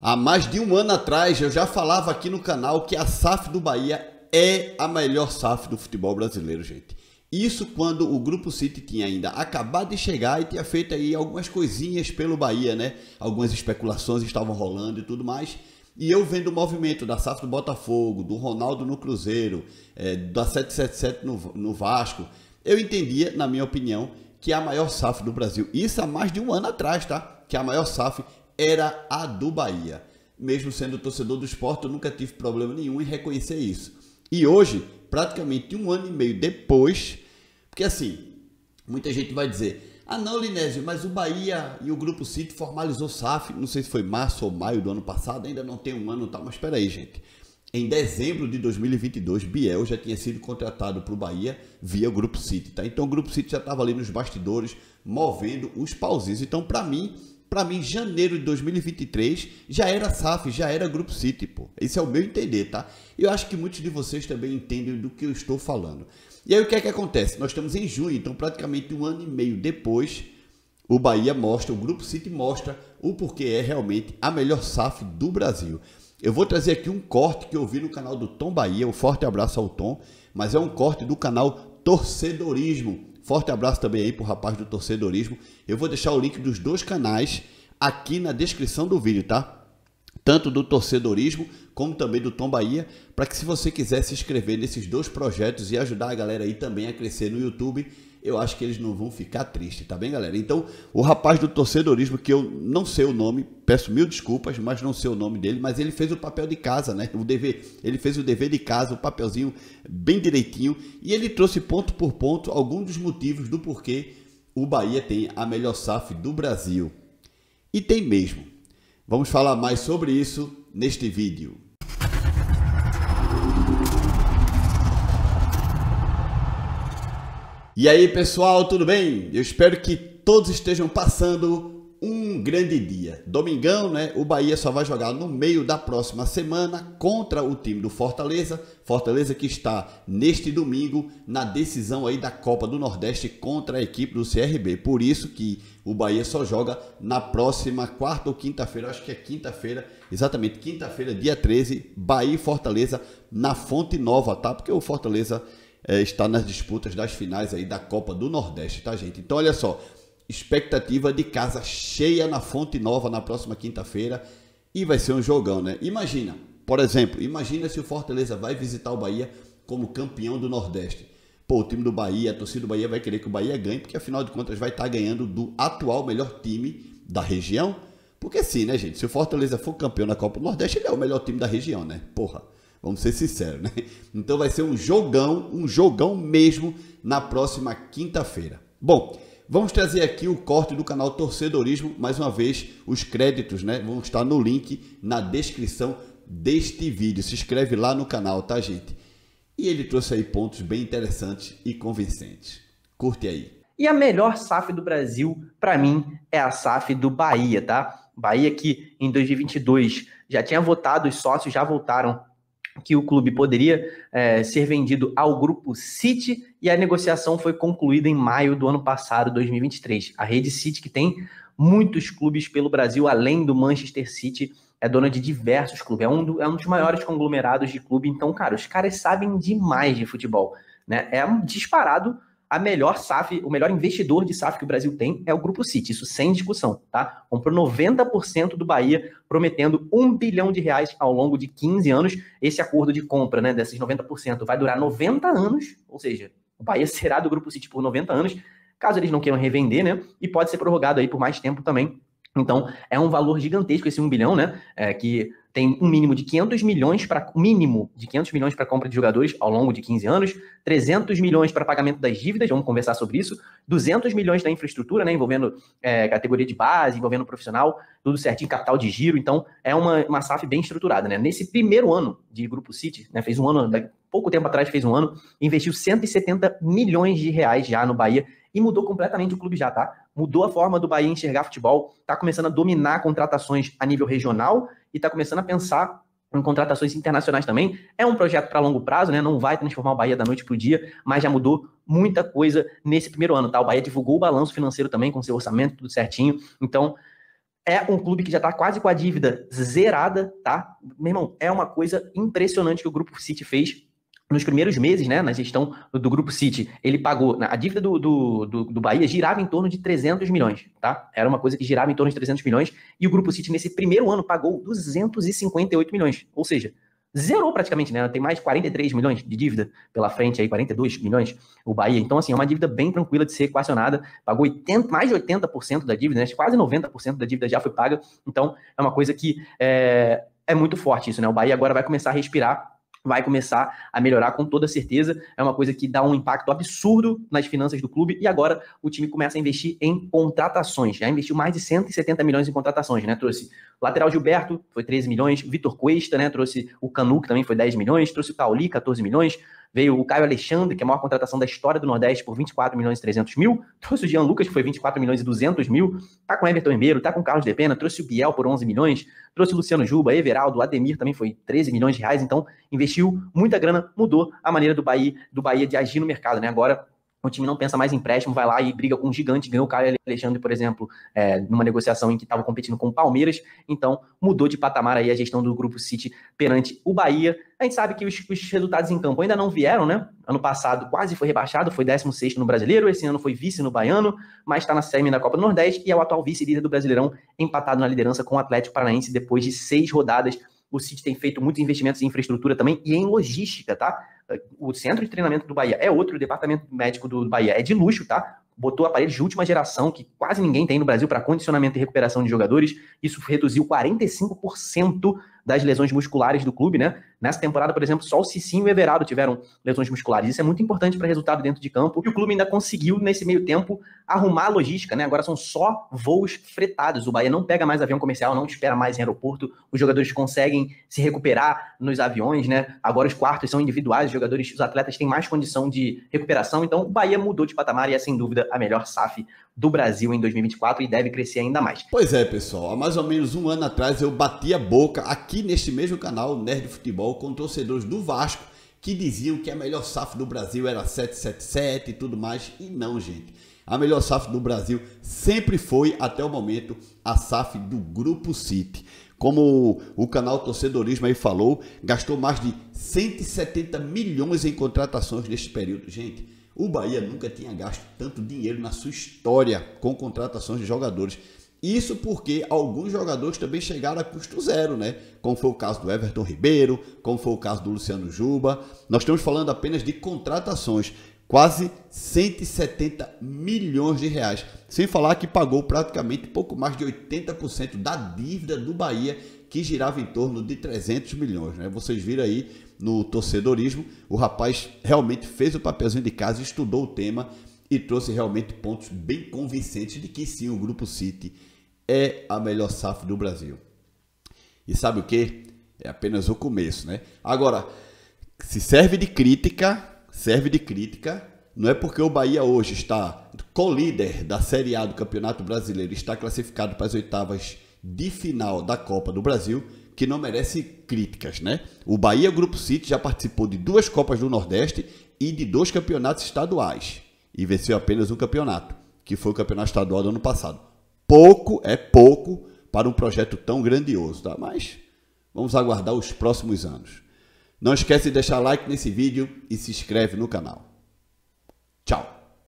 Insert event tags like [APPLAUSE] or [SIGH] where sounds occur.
Há mais de um ano atrás eu já falava aqui no canal que a SAF do Bahia é a melhor SAF do futebol brasileiro, gente. Isso quando o Grupo City tinha ainda acabado de chegar e tinha feito aí algumas coisinhas pelo Bahia, né? Algumas especulações estavam rolando e tudo mais. E eu vendo o movimento da SAF do Botafogo, do Ronaldo no Cruzeiro, é, da 777 no, no Vasco, eu entendia, na minha opinião, que é a maior SAF do Brasil. Isso há mais de um ano atrás, tá? Que é a maior SAF era a do Bahia. Mesmo sendo torcedor do esporte, eu nunca tive problema nenhum em reconhecer isso. E hoje, praticamente um ano e meio depois, porque assim, muita gente vai dizer: ah, não, Linésio, mas o Bahia e o Grupo City formalizou SAF, não sei se foi março ou maio do ano passado, ainda não tem um ano e tal, mas peraí, gente. Em dezembro de 2022, Biel já tinha sido contratado para o Bahia via Grupo City, tá? Então o Grupo City já estava ali nos bastidores, movendo os pauzinhos. Então, para mim, para mim, janeiro de 2023 já era SAF, já era Grupo City, pô. Esse é o meu entender, tá? Eu acho que muitos de vocês também entendem do que eu estou falando. E aí o que é que acontece? Nós estamos em junho, então praticamente um ano e meio depois, o Bahia mostra, o Grupo City mostra o porquê é realmente a melhor SAF do Brasil. Eu vou trazer aqui um corte que eu vi no canal do Tom Bahia, um forte abraço ao Tom, mas é um corte do canal Torcedorismo Forte abraço também aí pro rapaz do torcedorismo. Eu vou deixar o link dos dois canais aqui na descrição do vídeo, tá? Tanto do torcedorismo como também do Tom Bahia, para que se você quiser se inscrever nesses dois projetos e ajudar a galera aí também a crescer no YouTube eu acho que eles não vão ficar tristes, tá bem, galera? Então, o rapaz do torcedorismo, que eu não sei o nome, peço mil desculpas, mas não sei o nome dele, mas ele fez o papel de casa, né? O dever, ele fez o dever de casa, o papelzinho bem direitinho, e ele trouxe ponto por ponto alguns dos motivos do porquê o Bahia tem a melhor SAF do Brasil. E tem mesmo. Vamos falar mais sobre isso neste vídeo. E aí, pessoal, tudo bem? Eu espero que todos estejam passando um grande dia. Domingão, né? O Bahia só vai jogar no meio da próxima semana contra o time do Fortaleza. Fortaleza que está neste domingo na decisão aí da Copa do Nordeste contra a equipe do CRB. Por isso que o Bahia só joga na próxima quarta ou quinta-feira, acho que é quinta-feira, exatamente quinta-feira, dia 13, Bahia e Fortaleza na Fonte Nova, tá? Porque o Fortaleza é, está nas disputas das finais aí da Copa do Nordeste, tá, gente? Então, olha só, expectativa de casa cheia na Fonte Nova na próxima quinta-feira e vai ser um jogão, né? Imagina, por exemplo, imagina se o Fortaleza vai visitar o Bahia como campeão do Nordeste. Pô, o time do Bahia, a torcida do Bahia vai querer que o Bahia ganhe, porque afinal de contas vai estar tá ganhando do atual melhor time da região. Porque sim, né, gente? Se o Fortaleza for campeão na Copa do Nordeste, ele é o melhor time da região, né? Porra. Vamos ser sinceros, né? Então vai ser um jogão, um jogão mesmo na próxima quinta-feira. Bom, vamos trazer aqui o corte do canal Torcedorismo, mais uma vez, os créditos, né? Vão estar no link na descrição deste vídeo. Se inscreve lá no canal, tá, gente? E ele trouxe aí pontos bem interessantes e convincentes. Curte aí. E a melhor SAF do Brasil, para mim, é a SAF do Bahia, tá? Bahia que em 2022 já tinha votado, os sócios já voltaram que o clube poderia é, ser vendido ao grupo City e a negociação foi concluída em maio do ano passado, 2023. A rede City, que tem muitos clubes pelo Brasil, além do Manchester City, é dona de diversos clubes, é um, do, é um dos maiores conglomerados de clube. Então, cara, os caras sabem demais de futebol. Né? É um disparado a melhor SAF, o melhor investidor de SAF que o Brasil tem é o Grupo City, isso sem discussão, tá? Comprou 90% do Bahia, prometendo um bilhão de reais ao longo de 15 anos. Esse acordo de compra, né, desses 90%, vai durar 90 anos, ou seja, o Bahia [LAUGHS] será do Grupo City por 90 anos, caso eles não queiram revender, né? E pode ser prorrogado aí por mais tempo também. Então, é um valor gigantesco esse 1 bilhão, né? É, que tem um mínimo de 500 milhões para mínimo de 500 milhões para compra de jogadores ao longo de 15 anos, 300 milhões para pagamento das dívidas, vamos conversar sobre isso, 200 milhões da infraestrutura, né, envolvendo é, categoria de base, envolvendo profissional, tudo certinho, capital de giro, então é uma, uma SAF bem estruturada. Né? Nesse primeiro ano de Grupo City, né, fez um ano, pouco tempo atrás fez um ano, investiu 170 milhões de reais já no Bahia e mudou completamente o clube já, tá? Mudou a forma do Bahia enxergar futebol, tá começando a dominar contratações a nível regional e tá começando a pensar em contratações internacionais também. É um projeto para longo prazo, né? Não vai transformar o Bahia da noite para o dia, mas já mudou muita coisa nesse primeiro ano, tá? O Bahia divulgou o balanço financeiro também, com seu orçamento, tudo certinho. Então, é um clube que já tá quase com a dívida zerada, tá? Meu irmão, é uma coisa impressionante que o Grupo City fez nos primeiros meses, né, na gestão do Grupo City, ele pagou, a dívida do, do, do, do, Bahia girava em torno de 300 milhões, tá? Era uma coisa que girava em torno de 300 milhões, e o Grupo City, nesse primeiro ano, pagou 258 milhões, ou seja, zerou praticamente, né? Tem mais 43 milhões de dívida pela frente aí, 42 milhões o Bahia. Então, assim, é uma dívida bem tranquila de ser equacionada. Pagou 80, mais de 80% da dívida, né? quase 90% da dívida já foi paga. Então, é uma coisa que é, é muito forte isso, né? O Bahia agora vai começar a respirar vai começar a melhorar com toda certeza. É uma coisa que dá um impacto absurdo nas finanças do clube e agora o time começa a investir em contratações. Já investiu mais de 170 milhões em contratações, né? Trouxe lateral Gilberto, foi 13 milhões, Vitor Cuesta, né? Trouxe o Canu, que também foi 10 milhões, trouxe o Cauli, 14 milhões, Veio o Caio Alexandre, que é a maior contratação da história do Nordeste, por 24 milhões e 300 mil. Trouxe o Jean Lucas, que foi 24 milhões e 200 mil. Tá com Everton Ribeiro, tá com Carlos de Pena. Trouxe o Biel por 11 milhões. Trouxe o Luciano Juba, Everaldo, Ademir também foi 13 milhões de reais. Então, investiu muita grana, mudou a maneira do Bahia, do Bahia de agir no mercado, né? Agora o time não pensa mais em empréstimo, vai lá e briga com um gigante, ganhou o Caio é Alexandre, por exemplo, é, numa negociação em que estava competindo com o Palmeiras, então mudou de patamar aí a gestão do Grupo City perante o Bahia. A gente sabe que os, os resultados em campo ainda não vieram, né? Ano passado quase foi rebaixado, foi 16 no Brasileiro, esse ano foi vice no Baiano, mas está na semi da Copa do Nordeste e é o atual vice-líder do Brasileirão, empatado na liderança com o Atlético Paranaense depois de seis rodadas o City tem feito muitos investimentos em infraestrutura também e em logística, tá? O centro de treinamento do Bahia é outro, o departamento médico do Bahia é de luxo, tá? Botou aparelhos de última geração, que quase ninguém tem no Brasil, para condicionamento e recuperação de jogadores. Isso reduziu 45% das lesões musculares do clube, né? Nessa temporada, por exemplo, só o Cicinho e o Everaldo tiveram lesões musculares. Isso é muito importante para resultado dentro de campo. E o clube ainda conseguiu, nesse meio tempo, arrumar a logística, né? Agora são só voos fretados. O Bahia não pega mais avião comercial, não espera mais em aeroporto. Os jogadores conseguem se recuperar nos aviões, né? Agora os quartos são individuais, os jogadores, os atletas têm mais condição de recuperação. Então, o Bahia mudou de patamar e é, sem dúvida, a melhor SAF do Brasil em 2024 e deve crescer ainda mais. Pois é, pessoal. Há mais ou menos um ano atrás eu bati a boca aqui neste mesmo canal, Nerd Futebol futebol com torcedores do Vasco que diziam que a melhor SAF do Brasil era 777 e tudo mais. E não, gente. A melhor SAF do Brasil sempre foi, até o momento, a SAF do Grupo City. Como o canal Torcedorismo aí falou, gastou mais de 170 milhões em contratações neste período. Gente, o Bahia nunca tinha gasto tanto dinheiro na sua história com contratações de jogadores. Isso porque alguns jogadores também chegaram a custo zero, né? Como foi o caso do Everton Ribeiro, como foi o caso do Luciano Juba. Nós estamos falando apenas de contratações, quase 170 milhões de reais. Sem falar que pagou praticamente pouco mais de 80% da dívida do Bahia, que girava em torno de 300 milhões, né? Vocês viram aí no torcedorismo, o rapaz realmente fez o papelzinho de casa, estudou o tema e trouxe realmente pontos bem convincentes de que sim, o Grupo City é a melhor SAF do Brasil. E sabe o que? É apenas o começo, né? Agora, se serve de crítica, serve de crítica, não é porque o Bahia hoje está co-líder da Série A do Campeonato Brasileiro, está classificado para as oitavas de final da Copa do Brasil, que não merece críticas, né? O Bahia Grupo City já participou de duas Copas do Nordeste e de dois campeonatos estaduais e venceu apenas um campeonato, que foi o campeonato estadual do ano passado. Pouco é pouco para um projeto tão grandioso, tá? Mas vamos aguardar os próximos anos. Não esquece de deixar like nesse vídeo e se inscreve no canal. Tchau!